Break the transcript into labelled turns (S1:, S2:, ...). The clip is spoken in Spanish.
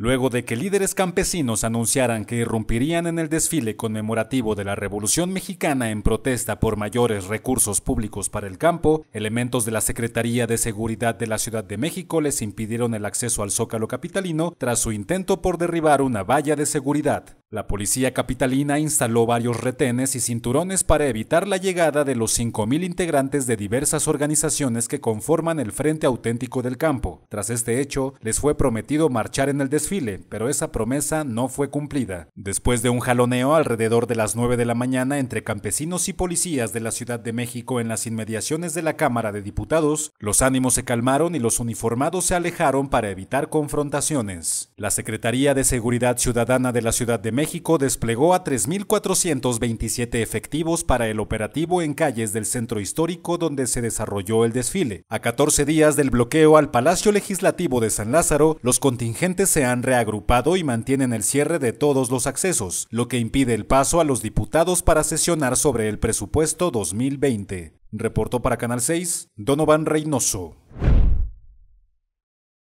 S1: Luego de que líderes campesinos anunciaran que irrumpirían en el desfile conmemorativo de la Revolución Mexicana en protesta por mayores recursos públicos para el campo, elementos de la Secretaría de Seguridad de la Ciudad de México les impidieron el acceso al Zócalo Capitalino tras su intento por derribar una valla de seguridad. La policía capitalina instaló varios retenes y cinturones para evitar la llegada de los 5.000 integrantes de diversas organizaciones que conforman el Frente Auténtico del Campo. Tras este hecho, les fue prometido marchar en el desfile, pero esa promesa no fue cumplida. Después de un jaloneo alrededor de las 9 de la mañana entre campesinos y policías de la Ciudad de México en las inmediaciones de la Cámara de Diputados, los ánimos se calmaron y los uniformados se alejaron para evitar confrontaciones. La Secretaría de Seguridad Ciudadana de la Ciudad de México desplegó a 3.427 efectivos para el operativo en calles del centro histórico donde se desarrolló el desfile. A 14 días del bloqueo al Palacio Legislativo de San Lázaro, los contingentes se han reagrupado y mantienen el cierre de todos los accesos, lo que impide el paso a los diputados para sesionar sobre el presupuesto 2020. Reportó para Canal 6 Donovan Reynoso.